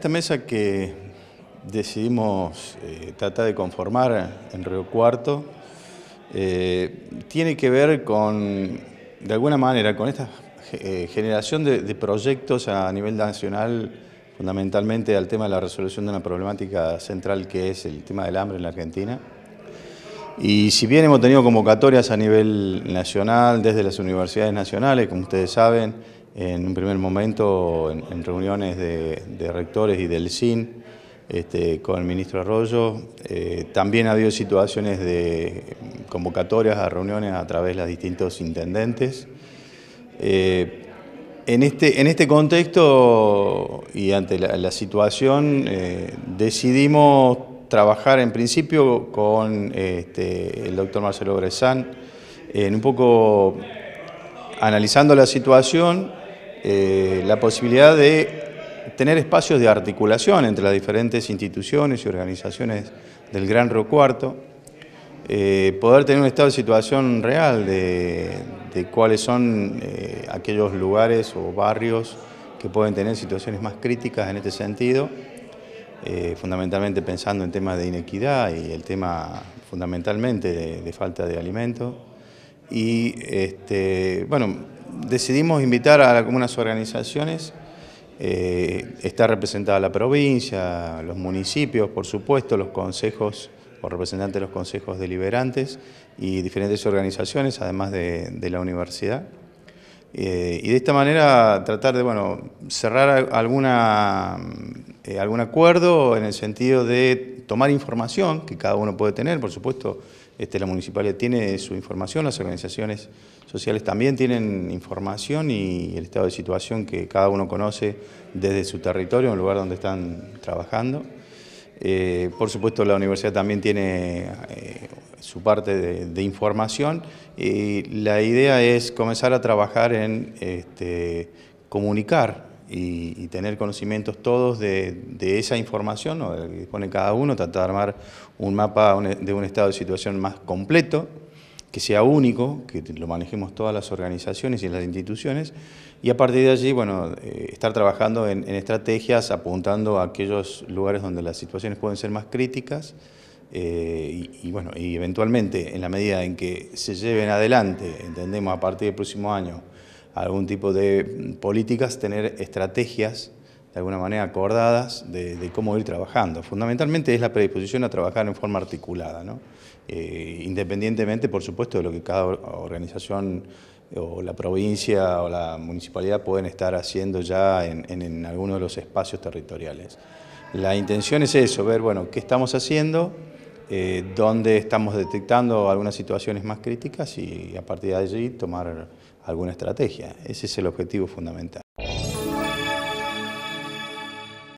esta mesa que decidimos eh, tratar de conformar en Río Cuarto eh, tiene que ver con, de alguna manera, con esta eh, generación de, de, proyectos a nivel nacional, fundamentalmente al tema de la resolución de una problemática central que es el tema del hambre en la Argentina. Y si bien hemos tenido convocatorias a nivel nacional, desde las universidades nacionales, como ustedes saben, en un primer momento en, reuniones de, rectores y del SIN... Este, con el ministro Arroyo. Eh, también ha habido situaciones de convocatorias a reuniones a través de los distintos intendentes. Eh, en, este, en este contexto y ante la, situación eh, decidimos trabajar en principio con este, el doctor Marcelo Bresan en un poco analizando la situación eh, la posibilidad de tener espacios de articulación entre las diferentes instituciones y organizaciones del Gran Río Cuarto, eh, poder tener un estado de situación real de, cuáles son eh, aquellos lugares o barrios que pueden tener situaciones más críticas en este sentido, fundamentalmente pensando en temas de inequidad y el tema fundamentalmente de, falta de alimento, Y este, bueno, decidimos invitar a algunas organizaciones, eh, está representada la provincia, los municipios, por supuesto, los consejos o representantes de los consejos deliberantes y diferentes organizaciones, además de la universidad. Eh, y de esta manera tratar de bueno, cerrar alguna, eh, algún acuerdo en el sentido de tomar información que cada uno puede tener, por supuesto, este, la municipalidad tiene su información, las organizaciones sociales también tienen información y el estado de situación que cada uno conoce desde su territorio, el lugar donde están trabajando. Eh, por supuesto, la universidad también tiene su parte de, información y la idea es comenzar a trabajar en este, comunicar y, tener conocimientos todos de, esa información o que dispone cada uno, tratar de armar un mapa de un estado de situación más completo, que sea único, que lo manejemos todas las organizaciones y las instituciones, y a partir de allí, bueno, eh, estar trabajando en estrategias apuntando a aquellos lugares donde las situaciones pueden ser más críticas, eh, y, bueno, y eventualmente, en la medida en que se lleven adelante, entendemos a partir del próximo año, algún tipo de mm, políticas, tener estrategias de alguna manera acordadas de, cómo ir trabajando. Fundamentalmente es la predisposición a trabajar en forma articulada, ¿no? Eh, independientemente, por supuesto, de lo que cada organización o la provincia o la municipalidad pueden estar haciendo ya en, en, alguno de los espacios territoriales. La intención es eso, ver, bueno, qué estamos haciendo, eh, donde estamos detectando algunas situaciones más críticas y a partir de allí tomar alguna estrategia. Ese es el objetivo fundamental.